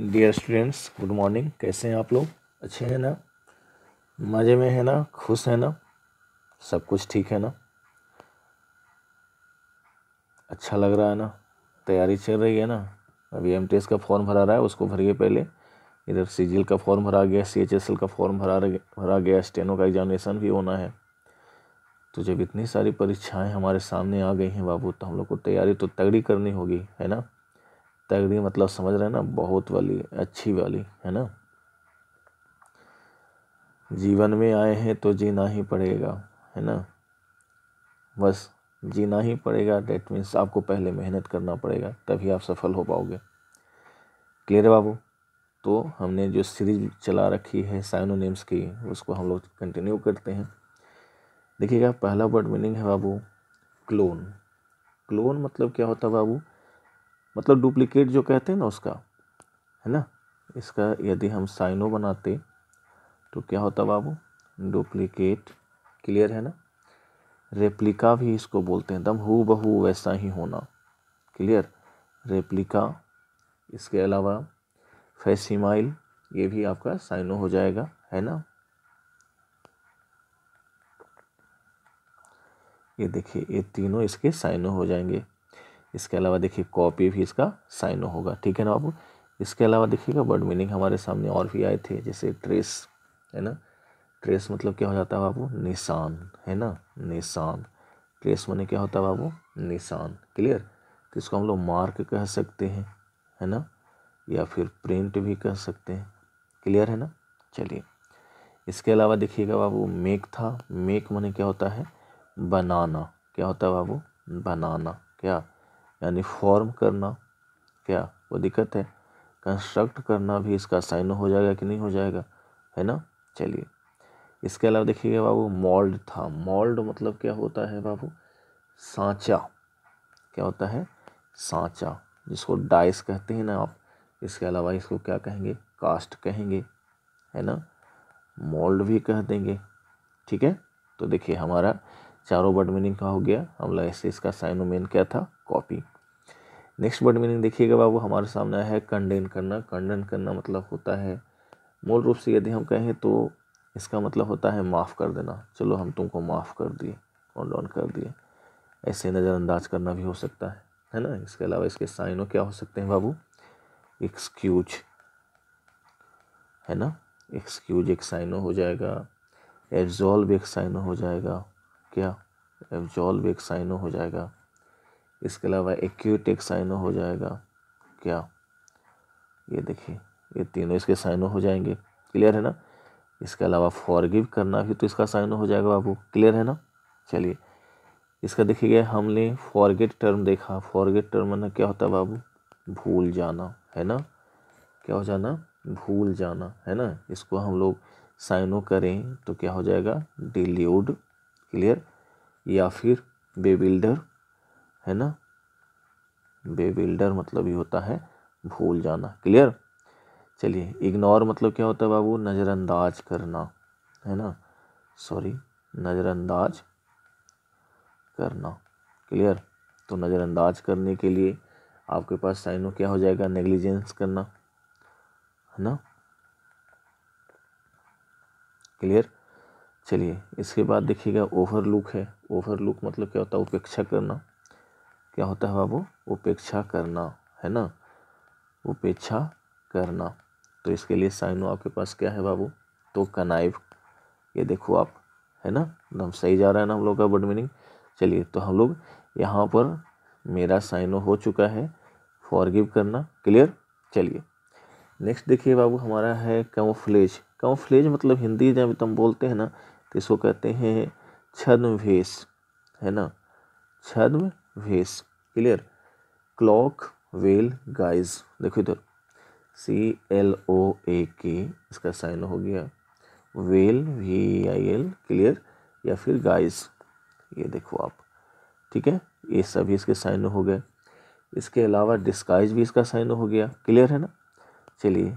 dear students good morning कैसे हैं आप लोग अच्छे हैं ना मज़े में है ना खुश हैं ना सब कुछ ठीक है ना अच्छा लग रहा है ना तैयारी चल रही है ना अभी एम का फॉर्म भरा रहा है उसको भरिए पहले इधर सी का फॉर्म भरा गया सी का फॉर्म भरा भरा गया स्टेनो का एग्जामिनेशन भी होना है तो जब इतनी सारी परीक्षाएं हमारे सामने आ गई हैं बाबू तो हम लोग को तैयारी तो तगड़ी करनी होगी है ना तगड़ी मतलब समझ रहे हैं ना बहुत वाली अच्छी वाली है ना जीवन में आए हैं तो जीना ही पड़ेगा है ना बस जीना ही पड़ेगा डेट मीन्स आपको पहले मेहनत करना पड़ेगा तभी आप सफल हो पाओगे क्लियर है बाबू तो हमने जो सीरीज चला रखी है साइनो नेम्स की उसको हम लोग कंटिन्यू करते हैं देखिएगा पहला वर्ड मीनिंग है बाबू क्लोन क्लोन मतलब क्या होता है बाबू मतलब डुप्लीकेट जो कहते हैं ना उसका है ना इसका यदि हम साइनो बनाते तो क्या होता बाबू डुप्लीकेट क्लियर है ना रेप्लिका भी इसको बोलते हैं दम हु बहू वैसा ही होना क्लियर रेप्लिका इसके अलावा फैसीमाइल ये भी आपका साइनो हो जाएगा है ना ये देखिए ये तीनों इसके साइनो हो जाएंगे इसके अलावा देखिए कॉपी भी इसका साइन होगा ठीक है ना आप इसके अलावा देखिएगा वर्ड मीनिंग हमारे सामने और भी आए थे जैसे ट्रेस है ना ट्रेस मतलब क्या हो जाता है बाबू निशान है ना निशान ट्रेस मैंने क्या होता है बाबू निशान क्लियर तो इसको हम लोग मार्क कह सकते हैं है ना या फिर प्रिंट भी कह सकते हैं क्लियर है ना चलिए इसके अलावा देखिएगा बाबू मेक था मेक मैंने क्या होता है बनाना क्या होता है बाबू बनाना क्या यानी फॉर्म करना क्या वो दिक्कत है कंस्ट्रक्ट करना भी इसका साइन हो जाएगा कि नहीं हो जाएगा है ना चलिए इसके अलावा देखिएगा बाबू मॉल्ड था मोल्ड मतलब क्या होता है बाबू सांचा क्या होता है सांचा जिसको डाइस कहते हैं ना आप इसके अलावा इसको क्या कहेंगे कास्ट कहेंगे है ना मोल्ड भी कह देंगे ठीक है तो देखिए हमारा चारों वर्ड मीनिंग का हो गया हम लोग ऐसे इसका साइनोमेन क्या था कॉपी नेक्स्ट वर्ड मीनिंग देखिएगा बाबू हमारे सामने है कंडेन करना कंडेन करना मतलब होता है मूल रूप से यदि हम कहें तो इसका मतलब होता है माफ़ कर देना चलो हम तुमको माफ़ कर दिए कॉन्डॉन कर दिए ऐसे नज़रअंदाज करना भी हो सकता है है ना इसके अलावा इसके साइनों क्या हो सकते हैं बाबू एक्सक्यूज है ना एक्सक्यूज एक साइनो हो जाएगा एब्जॉल्व एक साइनो हो जाएगा क्या एब्जॉल्व एक साइनो हो जाएगा इसके अलावा एक्यूट एक साइनो हो जाएगा क्या ये देखिए ये तीनों इसके साइनो हो जाएंगे क्लियर है ना इसके अलावा फॉरगिव करना भी तो इसका साइनो हो जाएगा बाबू क्लियर है ना चलिए इसका देखिए हमने फॉरगेट टर्म देखा फॉरगेट टर्म मतलब क्या होता है बाबू भूल जाना है ना क्या हो जाना भूल जाना है ना इसको हम लोग साइनो करें तो क्या हो जाएगा डिल्यूड क्लियर या फिर बेबिल्डर है ना बेविल्डर मतलब ये होता है भूल जाना क्लियर चलिए इग्नोर मतलब क्या होता है बाबू नज़रअंदाज करना है ना सॉरी नज़रअंदाज करना क्लियर तो नज़रअंदाज करने के लिए आपके पास साइनो क्या हो जाएगा नेग्लिजेंस करना है ना क्लियर चलिए इसके बाद देखिएगा ओवरलुक है ओवरलुक मतलब क्या होता है उपेक्षा करना क्या होता है बाबू उपेक्षा करना है ना उपेक्षा करना तो इसके लिए साइनो आपके पास क्या है बाबू तो कनाइव ये देखो आप है ना एकदम सही जा रहा है ना हम लोग का वर्ड मीनिंग चलिए तो हम लोग यहाँ पर मेरा साइनो हो चुका है फॉरगिव करना क्लियर चलिए नेक्स्ट देखिए बाबू हमारा है कमोफ्लेज कमोफ्लेज मतलब हिंदी जब हम बोलते हैं ना तो इसको कहते हैं छद्म भेष है ना छद्म वेस क्लियर क्लॉक वेल गाइज देखो इधर सी एल ओ ए के इसका साइन हो गया well V I L clear या फिर गाइज ये देखो आप ठीक है ये सभी इसके साइन हो गए इसके अलावा डिस्काइज भी इसका साइन हो गया क्लियर है ना चलिए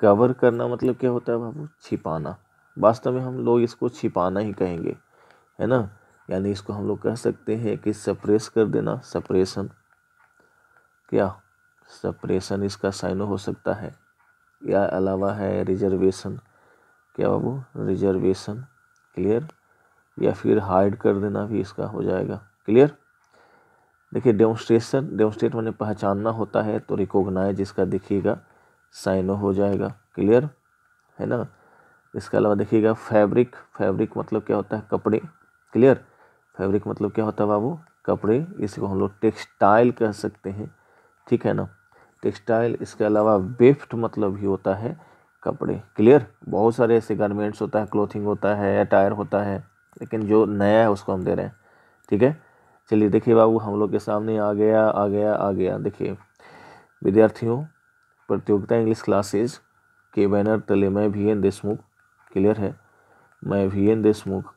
कवर करना मतलब क्या होता है बाबू छिपाना वास्तव में हम लोग इसको छिपाना ही कहेंगे है ना यानी इसको हम लोग कह सकते हैं कि सप्रेस कर देना सप्रेशन क्या सप्रेशन इसका साइन हो सकता है या अलावा है रिजर्वेशन क्या बाबू रिजर्वेशन क्लियर या फिर हाइड कर देना भी इसका हो जाएगा क्लियर देखिए डेमोस्ट्रेशन डेमोस्ट्रेट मैंने पहचानना होता है तो रिकोगनाइज इसका देखिएगा साइनो हो जाएगा क्लियर है ना इसके अलावा देखिएगा फैब्रिक फैब्रिक मतलब क्या होता है कपड़े क्लियर फैब्रिक मतलब क्या होता है बाबू कपड़े इसको हम लोग टेक्सटाइल कह सकते हैं ठीक है ना टेक्सटाइल इसके अलावा वेफ्ट मतलब भी होता है कपड़े क्लियर बहुत सारे ऐसे गारमेंट्स होता है क्लोथिंग होता है अटायर होता है लेकिन जो नया है उसको हम दे रहे हैं ठीक है चलिए देखिए बाबू हम लोग के सामने आ गया आ गया आ गया देखिए विद्यार्थियों प्रतियोगिता इंग्लिश क्लासेज के बैनर तले मैं भी एन देशमुख क्लियर है मैं भी एन देशमुख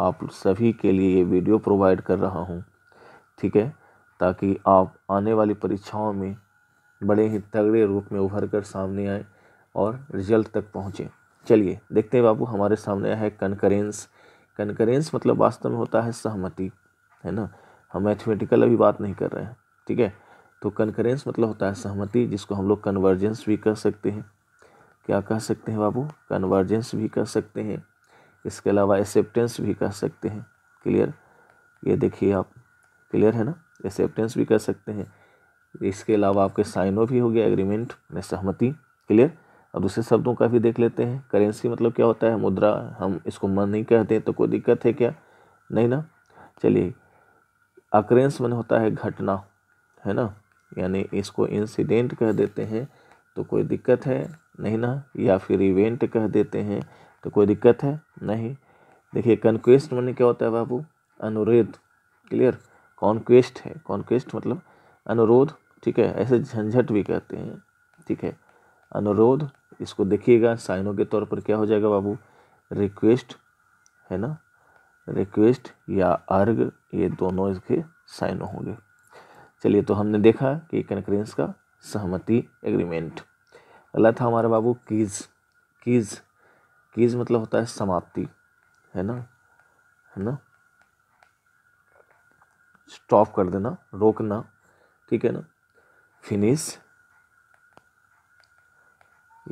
आप सभी के लिए ये वीडियो प्रोवाइड कर रहा हूँ ठीक है ताकि आप आने वाली परीक्षाओं में बड़े ही तगड़े रूप में उभर कर सामने आए और रिजल्ट तक पहुँचें चलिए देखते हैं बाबू हमारे सामने आया है कनकरेंस कनकरेंस मतलब वास्तव में होता है सहमति है ना हम मैथमेटिकल अभी बात नहीं कर रहे हैं ठीक है तो कनकरेंस मतलब होता है सहमति जिसको हम लोग कन्वर्जेंस भी कर सकते हैं क्या कह सकते हैं बाबू कन्वर्जेंस भी कर सकते हैं इसके अलावा एक्सेप्टेंस भी कह सकते हैं क्लियर ये देखिए आप क्लियर है ना एक्सेप्टेंस भी कह सकते हैं इसके अलावा आपके साइनो भी हो गया एग्रीमेंट में सहमति क्लियर अब दूसरे शब्दों का भी देख लेते हैं करेंसी मतलब क्या होता है मुद्रा हम इसको मन नहीं कहते तो कोई दिक्कत है क्या नहीं ना चलिए अक्रेंस मन होता है घटना है ना यानी इसको इंसिडेंट कह देते हैं तो कोई दिक्कत है नहीं ना या फिर इवेंट कह देते हैं तो कोई दिक्कत है नहीं देखिए कन्क्वेस्ट मनी क्या होता है बाबू अनुरोध क्लियर कॉन्क्वेस्ट है कॉन्क्वेस्ट मतलब अनुरोध ठीक है ऐसे झंझट भी कहते हैं ठीक है अनुरोध इसको देखिएगा साइनों के तौर पर क्या हो जाएगा बाबू रिक्वेस्ट है ना रिक्वेस्ट या अर्ग ये दोनों इसके साइन होंगे चलिए तो हमने देखा कि कन्क्रेंस का सहमति एग्रीमेंट अगला था हमारा बाबू कीज़ कीज़ कीज मतलब होता है समाप्ति है ना है ना स्टॉप कर देना रोकना ठीक है ना फिनिश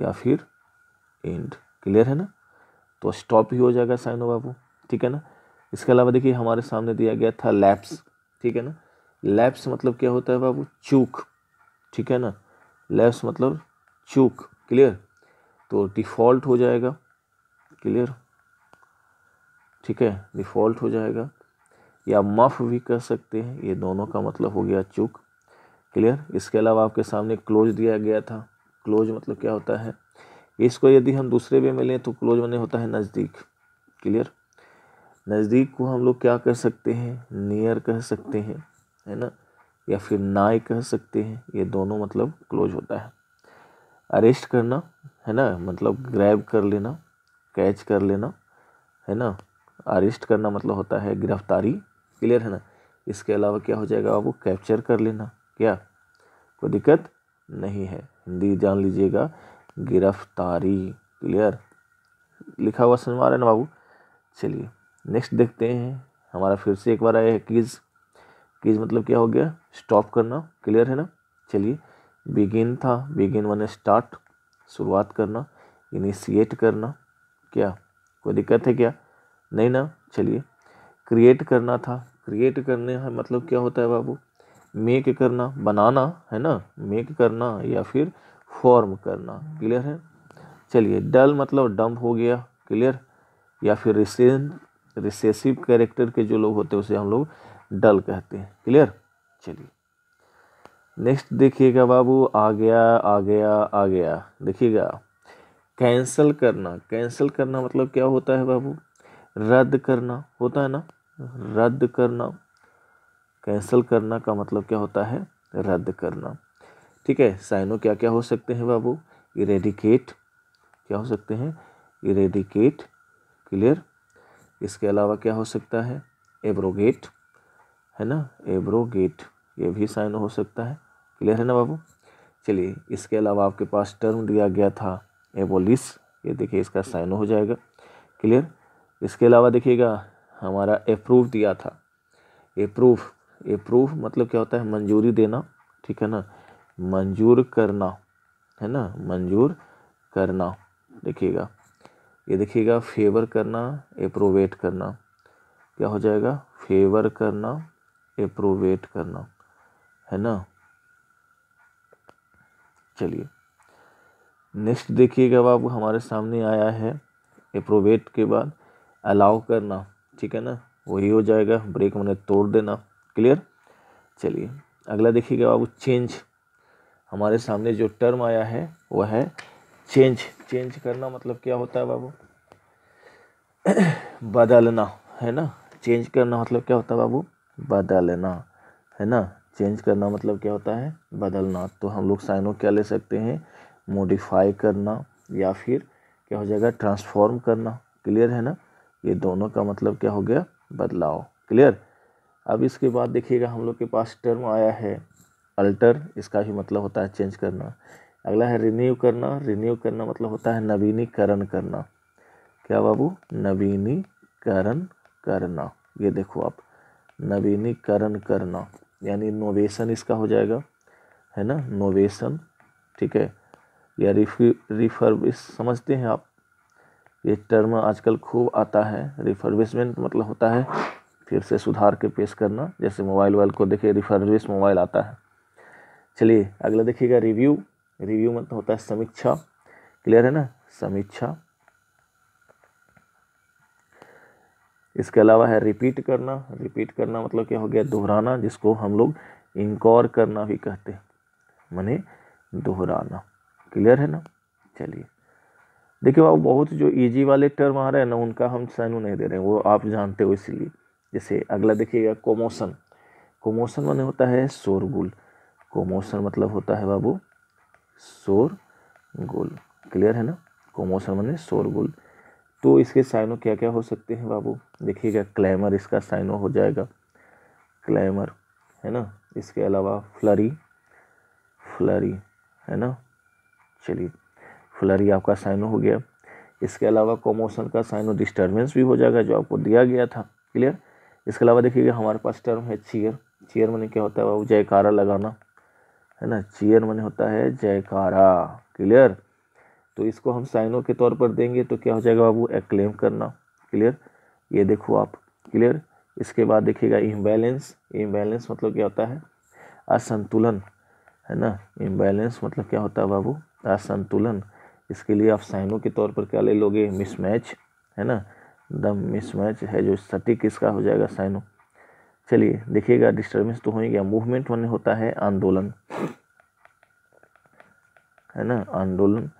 या फिर एंड क्लियर है ना तो स्टॉप ही हो जाएगा साइन बाबू ठीक है ना इसके अलावा देखिए हमारे सामने दिया गया था लैप्स ठीक है ना लैप्स मतलब क्या होता है बाबू चूक ठीक है ना लैप्स मतलब चूक क्लियर तो डिफ़ॉल्ट हो जाएगा क्लियर ठीक है डिफ़ॉल्ट हो जाएगा या मफ भी कर सकते हैं ये दोनों का मतलब हो गया चूक क्लियर इसके अलावा आपके सामने क्लोज दिया गया था क्लोज मतलब क्या होता है इसको यदि हम दूसरे वे में लें तो क्लोज मैंने होता है नज़दीक क्लियर नज़दीक को हम लोग क्या कर सकते हैं नियर कह सकते हैं है ना या फिर नाई कह सकते हैं ये दोनों मतलब क्लोज होता है अरेस्ट करना है ना मतलब ग्रैब कर लेना कैच कर लेना है ना अरेस्ट करना मतलब होता है गिरफ्तारी क्लियर है ना इसके अलावा क्या हो जाएगा आपको कैप्चर कर लेना क्या कोई दिक्कत नहीं है हिंदी जान लीजिएगा गिरफ्तारी क्लियर लिखा हुआ समझ में ना बाबू चलिए नेक्स्ट देखते हैं हमारा फिर से एक बार आया है किज किज मतलब क्या हो गया स्टॉप करना क्लियर है ना चलिए बिगिन था बिगिन वन स्टार्ट शुरुआत करना इनिशिएट करना क्या कोई दिक्कत है क्या नहीं ना चलिए क्रिएट करना था क्रिएट करने है मतलब क्या होता है बाबू मेक करना बनाना है ना मेक करना या फिर फॉर्म करना क्लियर है चलिए डल मतलब डम्प हो गया क्लियर या फिर रिसेंट रिसेसिव कैरेक्टर के जो लोग होते हैं उसे हम लोग डल कहते हैं क्लियर चलिए नेक्स्ट देखिएगा बाबू आ गया आ गया आ गया देखिएगा कैंसिल करना कैंसिल करना मतलब क्या होता है बाबू रद्द करना होता है ना रद्द करना कैंसिल करना का मतलब क्या होता है रद्द करना ठीक है साइनो क्या क्या हो सकते हैं बाबू इरेडिकेट क्या हो सकते हैं इरेडिकेट क्लियर इसके अलावा क्या हो सकता है एब्रोगेट है ना एब्रोगेट ये भी साइन हो सकता है क्लियर है ना बाबू चलिए इसके अलावा आपके पास टर्म दिया गया था एबोलिस ये देखिए इसका साइन हो जाएगा क्लियर इसके अलावा देखिएगा हमारा अप्रूव दिया था अप्रूव अप्रूव मतलब क्या होता है मंजूरी देना ठीक है ना मंजूर करना है ना मंजूर करना देखिएगा ये देखिएगा फेवर करना अप्रोवेट करना क्या हो जाएगा फेवर करना अप्रोवेट करना है ना चलिए नेक्स्ट देखिएगा बाब हमारे सामने आया है अप्रोवेट के बाद अलाउ करना ठीक है ना वही हो जाएगा ब्रेक मैंने तोड़ देना क्लियर चलिए अगला देखिएगा बाबू चेंज हमारे सामने जो टर्म आया है वह है चेंज चेंज मतलब करना मतलब क्या होता है बाबू बदलना है ना चेंज करना मतलब क्या होता है बाबू बदलना है ना चेंज करना मतलब क्या होता है बदलना तो हम लोग साइनों क्या ले सकते हैं मोडिफाई करना या फिर क्या हो जाएगा ट्रांसफॉर्म करना क्लियर है ना ये दोनों का मतलब क्या हो गया बदलाव क्लियर अब इसके बाद देखिएगा हम लोग के पास टर्म आया है अल्टर इसका भी मतलब होता है चेंज करना अगला है रिन्यू करना रिन्यू करना मतलब होता है नवीनीकरण करना क्या बाबू नवीनीकरण करना ये देखो आप नवीनीकरण करना यानी नोवेशन इसका हो जाएगा है ना नोवेशन ठीक है या रिफर्बिश समझते हैं आप ये टर्म आजकल खूब आता है रिफर्बिशमेंट मतलब होता है फिर से सुधार के पेश करना जैसे मोबाइल वाइल को देखिए रिफर्बिश मोबाइल आता है चलिए अगला देखिएगा रिव्यू रिव्यू मतलब होता है समीक्षा क्लियर है ना समीक्षा इसके अलावा है रिपीट करना रिपीट करना मतलब क्या हो गया दोहराना जिसको हम लोग इनकॉर करना भी कहते हैं माने दोहराना क्लियर है ना चलिए देखिए बाबू बहुत जो इजी e वाले टर्म आ रहे हैं ना उनका हम सैनू नहीं दे रहे हैं वो आप जानते हो इसलिए जैसे अगला देखिएगा कोमोशन कोमोशन मैंने होता है शोरगुल कोमोशन मतलब होता है बाबू शोरगुल क्लियर है ना कोमोशन मैंने शोरगुल तो इसके साइनो क्या क्या हो सकते हैं बाबू देखिएगा क्लैमर इसका साइनो हो जाएगा क्लैमर है ना इसके अलावा फ्लरी फ्लरी है ना चलिए फुलरी आपका साइन हो गया इसके अलावा कोमोशन का साइन डिस्टर्बेंस भी हो जाएगा जो आपको दिया गया था क्लियर इसके अलावा देखिएगा हमारे पास टर्म है चीयर चीयर मैंने क्या होता है बाबू जयकारा लगाना है ना चीयर मैंने होता है जयकारा क्लियर तो इसको हम साइनों के तौर पर देंगे तो क्या हो जाएगा बाबू एक्लेम करना क्लियर ये देखो आप क्लियर इसके बाद देखिएगा इम्बैलेंस इम्बैलेंस मतलब क्या होता है असंतुलन है ना इम्बैलेंस मतलब क्या होता है बाबू असंतुलन संतुलन इसके लिए आप साइनों के तौर पर क्या ले लोगे मिसमैच है ना द मिसमैच है जो सटीक इसका हो जाएगा साइनो चलिए देखिएगा डिस्टर्बेंस तो हो ही गया मूवमेंट होने होता है आंदोलन है ना आंदोलन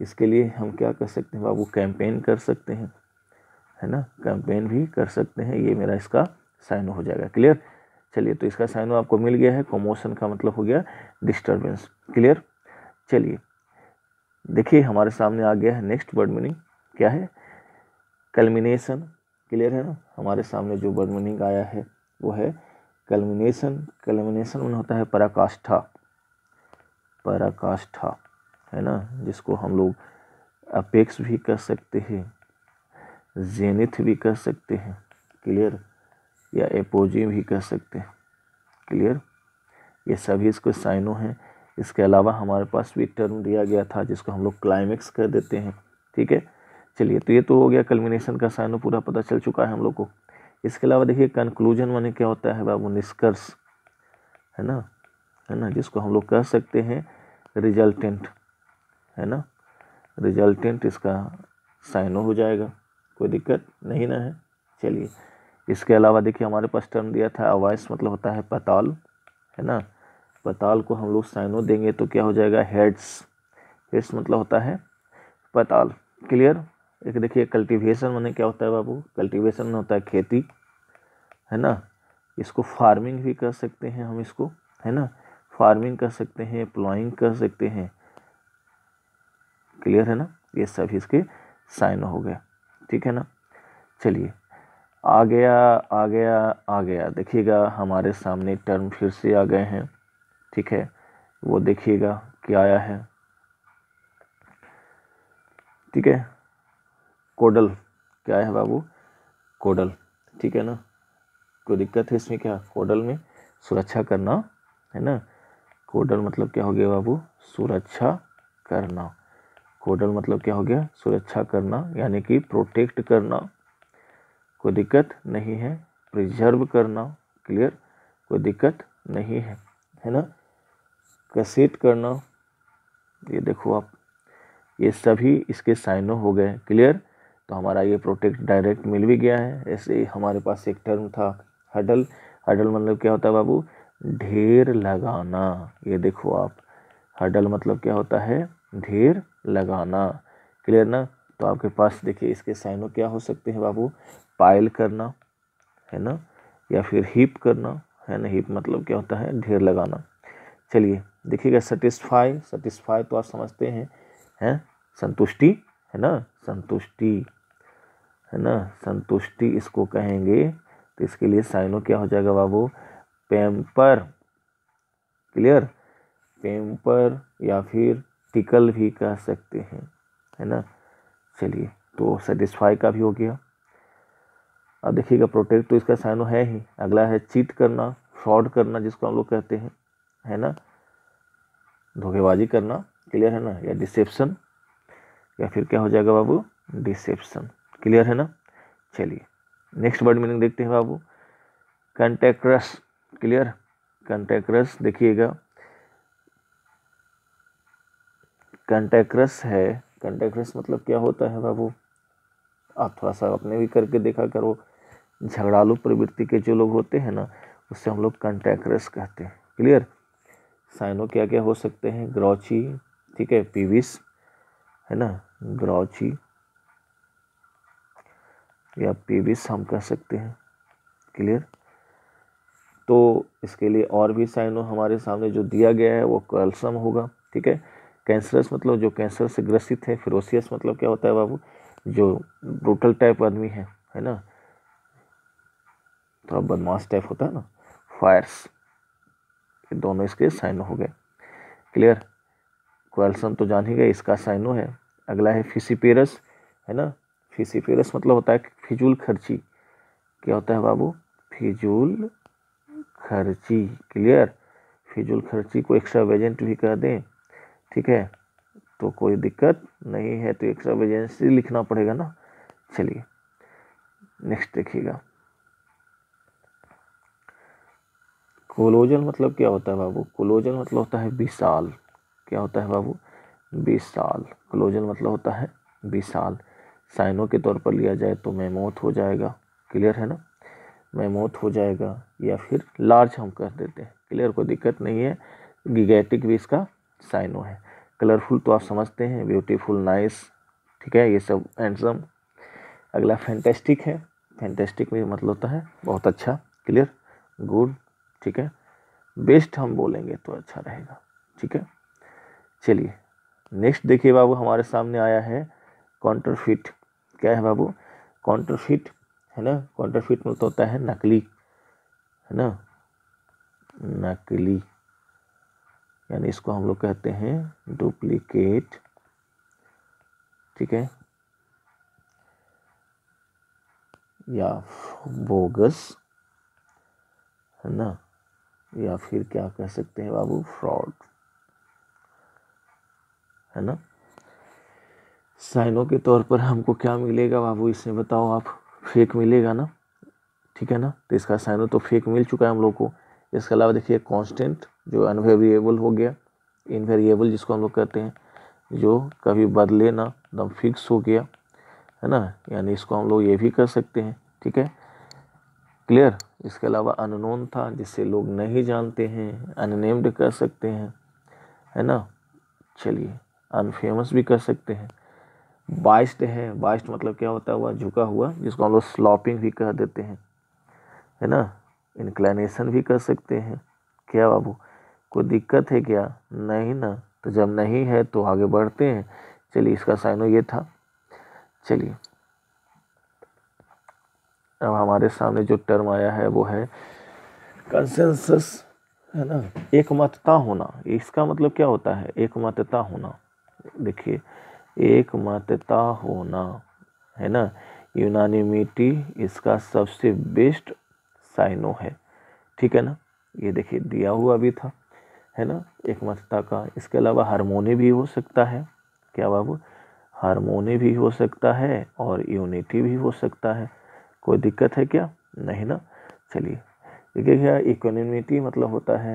इसके लिए हम क्या कर सकते हैं बाबू कैंपेन कर सकते हैं है ना कैंपेन भी कर सकते हैं ये मेरा इसका साइनो हो जाएगा क्लियर चलिए तो इसका साइनो आपको मिल गया है कोमोशन का मतलब हो गया डिस्टर्बेंस क्लियर चलिए देखिए हमारे सामने आ गया है नेक्स्ट वर्ड मीनिंग क्या है कलमिनेशन क्लियर है ना हमारे सामने जो वर्ड मीनिंग आया है वो है कलमिनेशन कलमिनेशन में होता है पराकाष्ठा पराकाष्ठा है ना जिसको हम लोग अपेक्स भी कर सकते हैं जेनिथ भी कर सकते हैं क्लियर या एपोजी भी कर सकते हैं क्लियर ये सभी इसको साइनों हैं इसके अलावा हमारे पास भी टर्म दिया गया था जिसको हम लोग क्लाइमेक्स कर देते हैं ठीक है चलिए तो ये तो हो गया कल्मिनेशन का साइनो पूरा पता चल चुका है हम लोग को इसके अलावा देखिए कंक्लूजन माने क्या होता है बाबू निष्कर्ष है ना है ना जिसको हम लोग कह सकते हैं रिजल्टेंट है ना रिजल्टेंट इसका साइनो हो जाएगा कोई दिक्कत नहीं ना है चलिए इसके अलावा देखिए हमारे पास टर्म दिया था अवॉइस मतलब होता है पताल है ना पताल को हम लोग साइनो देंगे तो क्या हो जाएगा हेड्स हेड्स मतलब होता है पताल क्लियर एक देखिए कल्टीवेशन मैंने क्या होता है बाबू कल्टीवेशन में होता है खेती है ना इसको फार्मिंग भी कर सकते हैं हम इसको है ना फार्मिंग कर सकते हैं प्लॉइंग कर सकते हैं क्लियर है ना ये सब इसके साइन हो गया ठीक है ना चलिए आ गया आ गया आ गया देखिएगा हमारे सामने टर्म फिर से आ गए हैं ठीक है वो देखिएगा क्या आया है ठीक है कोडल क्या है बाबू कोडल ठीक है ना कोई दिक्कत है इसमें क्या कोडल में सुरक्षा करना है ना कोडल मतलब क्या हो गया बाबू सुरक्षा करना कोडल मतलब क्या हो गया सुरक्षा करना यानी कि प्रोटेक्ट करना कोई दिक्कत नहीं है प्रिजर्व करना क्लियर कोई दिक्कत नहीं है है ना कैसेट करना ये देखो आप ये सभी इसके साइनो हो गए क्लियर तो हमारा ये प्रोटेक्ट डायरेक्ट मिल भी गया है ऐसे हमारे पास एक टर्म था हडल हडल मतलब क्या होता है बाबू ढेर लगाना ये देखो आप हडल मतलब क्या होता है ढेर लगाना क्लियर ना तो आपके पास देखिए इसके साइनों क्या हो सकते हैं बाबू पायल करना है ना या फिर हीप करना है ना हीप मतलब क्या होता है ढेर लगाना चलिए देखिएगा सेटिस्फाई सेटिस्फाई तो आप समझते हैं है संतुष्टि है ना संतुष्टि है ना संतुष्टि इसको कहेंगे तो इसके लिए साइनो क्या हो जाएगा बाबू पेम्पर क्लियर पेम्पर या फिर टिकल भी कह सकते हैं है ना चलिए तो सेटिस्फाई का भी हो गया देखिएगा प्रोटेक्ट तो इसका साइनो है ही अगला है चीट करना फ्रॉड करना जिसको हम लोग कहते हैं है ना धोखेबाजी करना क्लियर है ना या डिसेप्शन या फिर क्या हो जाएगा बाबू डिसेप्शन क्लियर है ना चलिए नेक्स्ट वर्ड मीनिंग देखते हैं बाबू कंटेक्ट्रस क्लियर कंटेक्ट्रस देखिएगा कंटेक्ट्रस है कंटेक्ट्रस मतलब क्या होता है बाबू आप थोड़ा सा अपने भी करके देखा करो झगड़ालू प्रवृत्ति के जो लोग होते हैं ना उससे हम लोग कंटैक्रस कहते हैं क्लियर साइनो क्या क्या हो सकते हैं ग्रौची ठीक है पीविस है ना ग्रौची या पीविस हम कह सकते हैं क्लियर तो इसके लिए और भी साइनो हमारे सामने जो दिया गया है वो कैल्सम होगा ठीक है कैंसरस मतलब जो कैंसर से ग्रसित है फिरोसियस मतलब क्या होता है बाबू जो ब्रूटल टाइप आदमी है है ना थोड़ा बदमाश टाइप होता है ना फायर्स दोनों इसके साइनो हो गए क्लियर क्वेल्सन तो जान ही गए इसका साइनो है अगला है फिसिपेरस है ना फिसिपेरस मतलब होता है फिजूल खर्ची क्या होता है बाबू फिजूल खर्ची क्लियर फिजूल खर्ची को एक्स्ट्रा वेजेंट भी कह दें ठीक है तो कोई दिक्कत नहीं है तो एक्स्ट्रा वेजेंसी लिखना पड़ेगा ना चलिए नेक्स्ट देखिएगा कोलोजन मतलब क्या होता है बाबू कोलोजन मतलब होता है विशाल क्या होता है बाबू विशाल कोलोजन मतलब होता है विशाल साइनों के तौर पर लिया जाए तो मैमोथ हो जाएगा क्लियर है ना मैमोथ हो जाएगा या फिर लार्ज हम कर देते हैं क्लियर कोई दिक्कत नहीं है गिगेटिक भी इसका साइनो है कलरफुल तो आप समझते हैं ब्यूटीफुल नाइस ठीक है ये सब एंडसम अगला फैंटेस्टिक है फैंटेस्टिक में मतलब होता है बहुत अच्छा क्लियर गुड ठीक है बेस्ट हम बोलेंगे तो अच्छा रहेगा ठीक है चलिए नेक्स्ट देखिए बाबू हमारे सामने आया है काउंटरफिट क्या है बाबू काउंटरफिट है ना काउंटरफिट मतलब तो होता है नकली है ना नकली यानी इसको हम लोग कहते हैं डुप्लीकेट ठीक है या बोगस है ना या फिर क्या कह सकते हैं बाबू फ्रॉड है ना साइनों के तौर पर हमको क्या मिलेगा बाबू इसमें बताओ आप फेक मिलेगा ना ठीक है ना तो इसका साइनो तो फेक मिल चुका है हम लोग को इसके अलावा देखिए कांस्टेंट जो अनवेरिएबल हो गया इनवेरिएबल जिसको हम लोग कहते हैं जो कभी बदले ना एकदम फिक्स हो गया है ना यानी इसको हम लोग ये भी कर सकते हैं ठीक है क्लियर इसके अलावा अननोन था जिसे लोग नहीं जानते हैं अननेम्ड कह सकते हैं है ना चलिए अनफेमस भी कह सकते हैं बाइस्ड है बाइस्ड मतलब क्या होता हुआ झुका हुआ जिसको हम लोग स्लॉपिंग भी कह देते हैं है ना इंक्लाइनेशन भी कह सकते हैं क्या बाबू कोई दिक्कत है क्या नहीं ना तो जब नहीं है तो आगे बढ़ते हैं चलिए इसका साइनो ये था चलिए अब हमारे सामने जो टर्म आया है वो है कंसेंसस है ना एकमतता होना इसका मतलब क्या होता है एकमतता होना देखिए एकमतता होना है ना यूनानिमिटी इसका सबसे बेस्ट साइनो है ठीक है ना ये देखिए दिया हुआ भी था है ना एकमतता का इसके अलावा हारमोनी भी हो सकता है क्या बाबू हारमोनी भी हो सकता है और यूनिटी भी हो सकता है कोई दिक्कत है क्या नहीं ना चलिए देखिए क्या इकोनॉमिटी मतलब होता है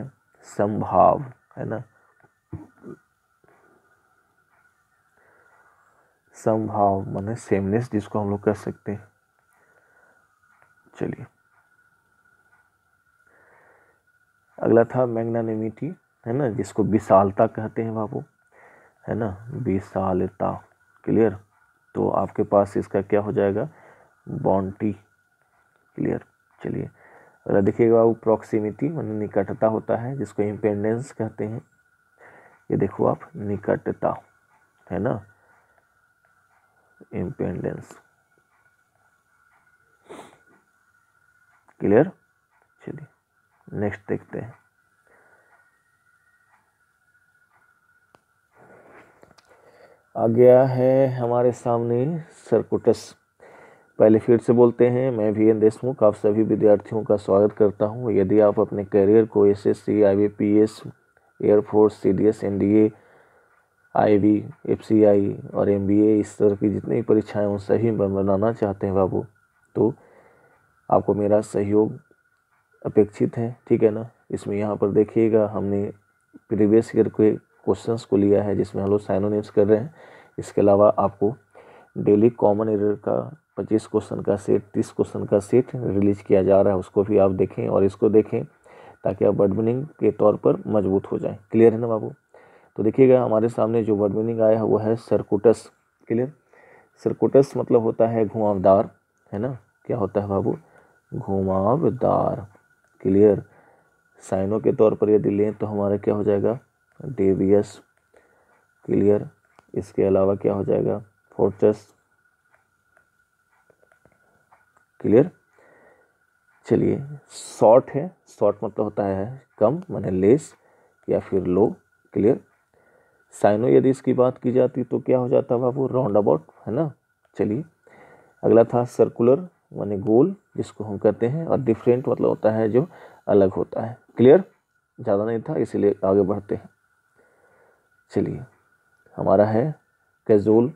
संभाव है ना संभाव माने सेमनेस जिसको हम लोग कह सकते हैं चलिए अगला था मैग्नानिमिटी है ना जिसको विशालता कहते हैं बाबू है ना विशालता क्लियर तो आपके पास इसका क्या हो जाएगा बॉन्टी क्लियर चलिए अगला देखिएगा वो प्रॉक्सिमिटी मतलब निकटता होता है जिसको इम्पेंडेंस कहते हैं ये देखो आप निकटता है ना इम्पेंडेंस क्लियर चलिए नेक्स्ट देखते हैं आ गया है हमारे सामने सर्कुटस पहले फिर से बोलते हैं मैं वी एन देशमुख आप सभी विद्यार्थियों का स्वागत करता हूं यदि आप अपने करियर को S S C I B P S air force C D S N D A I V F C I और एम बी ए इस तरह की जितनी भी परीक्षाएँ उन सभी में बनाना चाहते हैं बाबू तो आपको मेरा सहयोग अपेक्षित है ठीक है ना इसमें यहाँ पर देखिएगा हमने प्रीवियस ईयर के क्वेश्चंस को लिया है जिसमें हम लोग साइनोनिम्स कर रहे हैं इसके अलावा आपको डेली कॉमन एरर का पच्चीस क्वेश्चन का सेट तीस क्वेश्चन का सेट रिलीज किया जा रहा है उसको भी आप देखें और इसको देखें ताकि आप वर्ड मीनिंग के तौर पर मजबूत हो जाए क्लियर है ना बाबू तो देखिएगा हमारे सामने जो वर्ड मीनिंग आया है वो है सरकुटस क्लियर सरकुटस मतलब होता है घुमावदार है ना क्या होता है बाबू घुमावदार क्लियर साइनों के तौर पर यदि लें तो हमारा क्या हो जाएगा डेवियस क्लियर इसके अलावा क्या हो जाएगा फोर्चस क्लियर चलिए शॉर्ट है शॉर्ट मतलब होता है कम मैंने लेस या फिर लो क्लियर साइनो यदि इसकी बात की जाती तो क्या हो जाता बाबू राउंड अबाउट है ना चलिए अगला था सर्कुलर माने गोल जिसको हम कहते हैं और डिफरेंट मतलब होता है जो अलग होता है क्लियर ज़्यादा नहीं था इसीलिए आगे बढ़ते हैं चलिए हमारा है कैजोल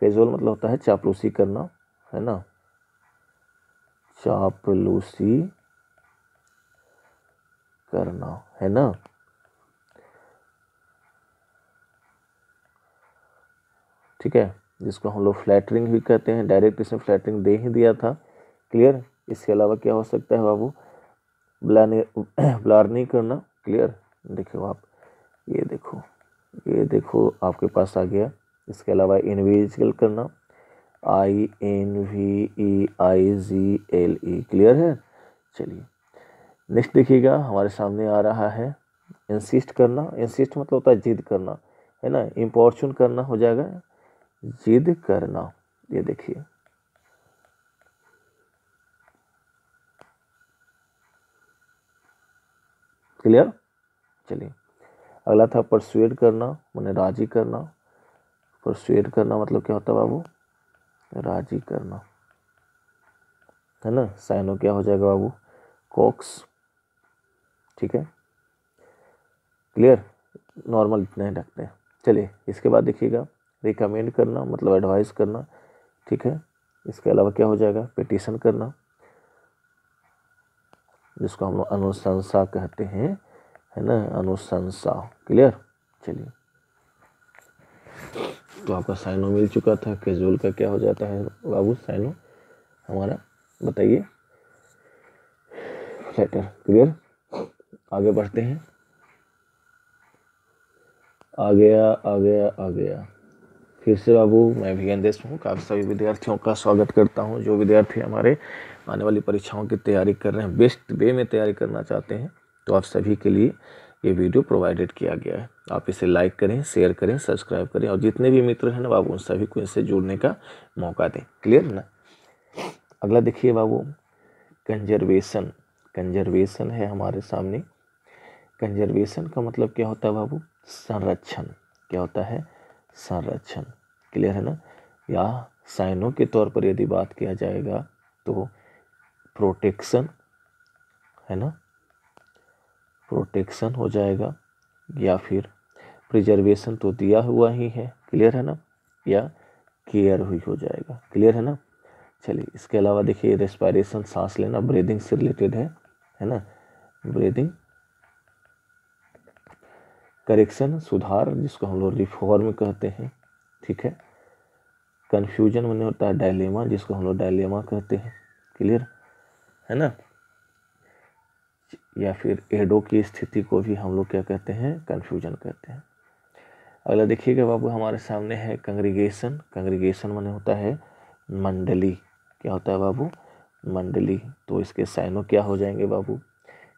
कैजोल मतलब होता है चापलूसी करना है ना चापलूसी करना है ना ठीक है जिसको हम लोग फ्लैटरिंग भी कहते हैं डायरेक्ट इसने फ्लैटरिंग दे ही दिया था क्लियर इसके अलावा क्या हो सकता है बाबू ब्लाने ब्लार्निंग करना क्लियर देखो आप ये देखो ये देखो आपके पास आ गया इसके अलावा इनविजल करना I N V E I G L E clear है चलिए नेक्स्ट देखिएगा हमारे सामने आ रहा है इंसिस्ट करना इंसिस्ट मतलब होता है जिद करना है ना इम्पोर्चून करना हो जाएगा जिद करना ये देखिए क्लियर चलिए अगला था परसुएड करना मैंने राजी करना परसुएड करना मतलब क्या होता है बाबू राजी करना है ना साइनो क्या हो जाएगा बाबू कॉक्स ठीक है क्लियर नॉर्मल इतना ही रखते हैं चलिए इसके बाद देखिएगा रिकमेंड करना मतलब एडवाइस करना ठीक है इसके अलावा क्या हो जाएगा पिटिशन करना जिसको हम लोग अनुशंसा कहते हैं है ना अनुशंसा क्लियर चलिए तो आपका साइनो मिल चुका था कैजुअल का क्या हो जाता है बाबू साइनो हमारा बताइए लेटर क्लियर आगे बढ़ते हैं आ गया आ गया आ गया फिर से बाबू मैं भी हूँ काफ़ी सभी विद्यार्थियों का स्वागत करता हूँ जो विद्यार्थी हमारे आने वाली परीक्षाओं की तैयारी कर रहे हैं बेस्ट वे में तैयारी करना चाहते हैं तो आप सभी के लिए ये वीडियो प्रोवाइडेड किया गया है आप इसे लाइक करें शेयर करें सब्सक्राइब करें और जितने भी मित्र हैं ना बाबू उन सभी को इससे जुड़ने का मौका दें क्लियर ना अगला देखिए बाबू कंजर्वेशन कंजर्वेशन है हमारे सामने कंजर्वेशन का मतलब क्या होता है बाबू संरक्षण क्या होता है संरक्षण क्लियर है ना या साइनों के तौर पर यदि बात किया जाएगा तो प्रोटेक्शन है ना प्रोटेक्शन हो जाएगा या फिर प्रिजर्वेशन तो दिया हुआ ही है क्लियर है ना या केयर हुई हो जाएगा क्लियर है ना चलिए इसके अलावा देखिए रेस्पायरेशन सांस लेना ब्रीदिंग से रिलेटेड है है ना ब्रीदिंग करेक्शन सुधार जिसको हम लोग रिफॉर्म कहते हैं ठीक है कन्फ्यूजन मैंने होता है डायलेमा जिसको हम लोग डायलेमा कहते हैं क्लियर है ना या फिर एडो की स्थिति को भी हम लोग क्या कहते हैं कन्फ्यूजन कहते हैं अगला देखिएगा बाबू हमारे सामने है कंग्रीगेशन कंग्रीगेशन मैंने होता है मंडली क्या होता है बाबू मंडली तो इसके साइनों क्या हो जाएंगे बाबू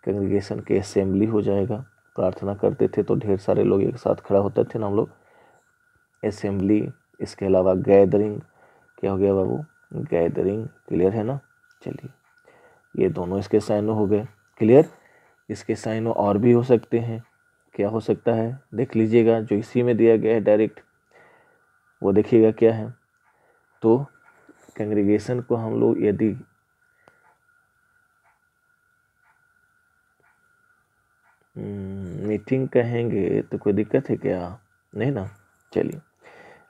कंग्रीगेशन के असेंबली हो जाएगा प्रार्थना करते थे तो ढेर सारे लोग एक साथ खड़ा होते थे ना हम लोग असेंबली इसके अलावा गैदरिंग क्या हो गया बाबू गैदरिंग क्लियर है ना चलिए ये दोनों इसके साइनों हो गए क्लियर इसके साइन और भी हो सकते हैं क्या हो सकता है देख लीजिएगा जो इसी में दिया गया है डायरेक्ट वो देखिएगा क्या है तो कंग्रीगेशन को हम लोग यदि मीटिंग कहेंगे तो कोई दिक्कत है क्या नहीं ना चलिए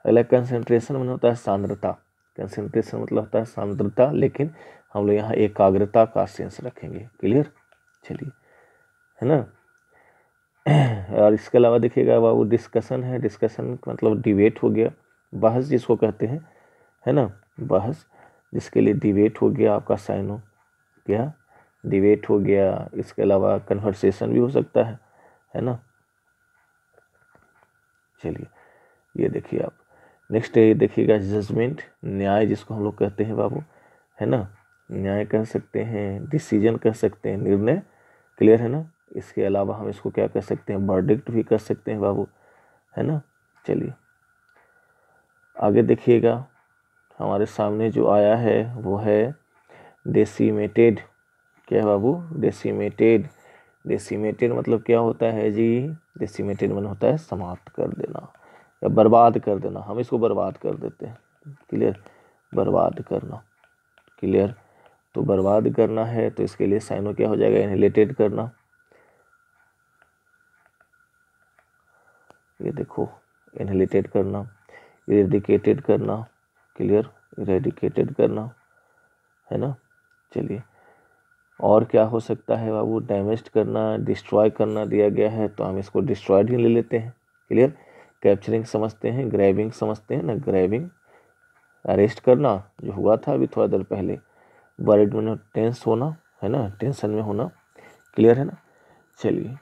अगला कंसंट्रेशन में मतलब होता है सांद्रता कंसंट्रेशन मतलब होता है सांद्रता लेकिन हम लोग यहाँ एकाग्रता का सेंस रखेंगे क्लियर चलिए है ना और इसके अलावा देखिएगा वो डिस्कशन है डिस्कशन मतलब डिबेट हो गया बहस जिसको कहते हैं है ना बहस जिसके लिए डिबेट हो गया आपका साइन हो गया डिबेट हो गया इसके अलावा कन्वर्सेशन भी हो सकता है है ना चलिए ये देखिए आप नेक्स्ट ये देखिएगा जजमेंट न्याय जिसको हम लोग कहते हैं बाबू है ना न्याय कह सकते हैं डिसीजन कह सकते हैं निर्णय क्लियर है ना इसके अलावा हम इसको क्या कर सकते हैं वर्डिक्ट भी कर सकते हैं बाबू है ना चलिए आगे देखिएगा हमारे सामने जो आया है वो है डेसीमेटेड क्या है बाबू डेसीमेटेड डेसीमेटेड मतलब क्या होता है जी डेसीमेटेड मन मतलब होता है समाप्त कर देना या बर्बाद कर देना हम इसको बर्बाद कर देते हैं क्लियर बर्बाद करना क्लियर तो बर्बाद करना है तो इसके लिए साइनो क्या हो जाएगा इनहेलेटेड करना ये देखो इनहेलीटेड करना इरेडिकेटेड करना क्लियर इरेडिकेटेड करना है ना चलिए और क्या हो सकता है बाबू डैमेज करना डिस्ट्रॉय करना दिया गया है तो हम इसको डिस्ट्रॉयड ही ले लेते हैं क्लियर कैप्चरिंग समझते हैं ग्रैबिंग समझते हैं ना ग्रैबिंग अरेस्ट करना जो हुआ था अभी थोड़ा देर पहले वर्ड में टेंस होना है ना टेंशन में होना क्लियर है ना चलिए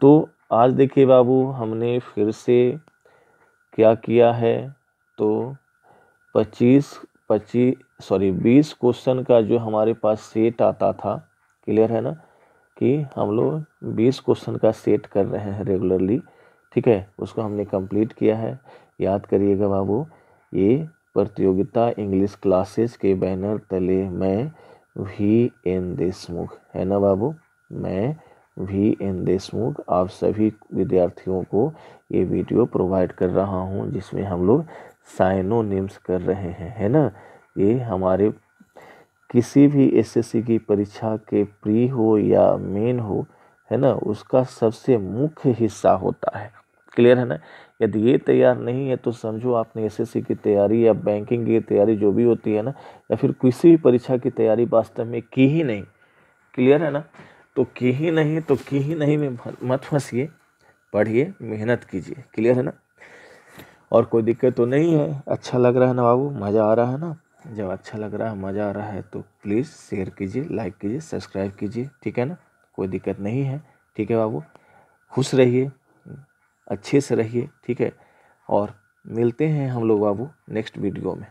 तो आज देखिए बाबू हमने फिर से क्या किया है तो पच्चीस पच्चीस सॉरी बीस क्वेश्चन का जो हमारे पास सेट आता था क्लियर है ना कि हम लोग बीस क्वेश्चन का सेट कर रहे हैं रेगुलरली ठीक है उसको हमने कंप्लीट किया है याद करिएगा बाबू ये प्रतियोगिता इंग्लिश क्लासेस के बैनर तले मैं भी इन देशमुख है ना बाबू मैं वी देशमुख आप सभी विद्यार्थियों को ये वीडियो प्रोवाइड कर रहा हूँ जिसमें हम लोग साइनोनिम्स कर रहे हैं है ना ये हमारे किसी भी एसएससी की परीक्षा के प्री हो या मेन हो है ना उसका सबसे मुख्य हिस्सा होता है क्लियर है ना यदि ये तैयार नहीं है तो समझो आपने एसएससी की तैयारी या बैंकिंग की तैयारी जो भी होती है ना या फिर किसी भी परीक्षा की तैयारी वास्तव में की ही नहीं क्लियर है ना तो की ही नहीं तो की ही नहीं में मत फंसिए पढ़िए मेहनत कीजिए क्लियर है ना और कोई दिक्कत तो नहीं है अच्छा लग रहा है ना बाबू मज़ा आ रहा है ना जब अच्छा लग रहा है मज़ा आ रहा है तो प्लीज़ शेयर कीजिए लाइक कीजिए सब्सक्राइब कीजिए ठीक है ना कोई दिक्कत नहीं है ठीक है बाबू खुश रहिए अच्छे से रहिए ठीक है और मिलते हैं हम लोग बाबू नेक्स्ट वीडियो में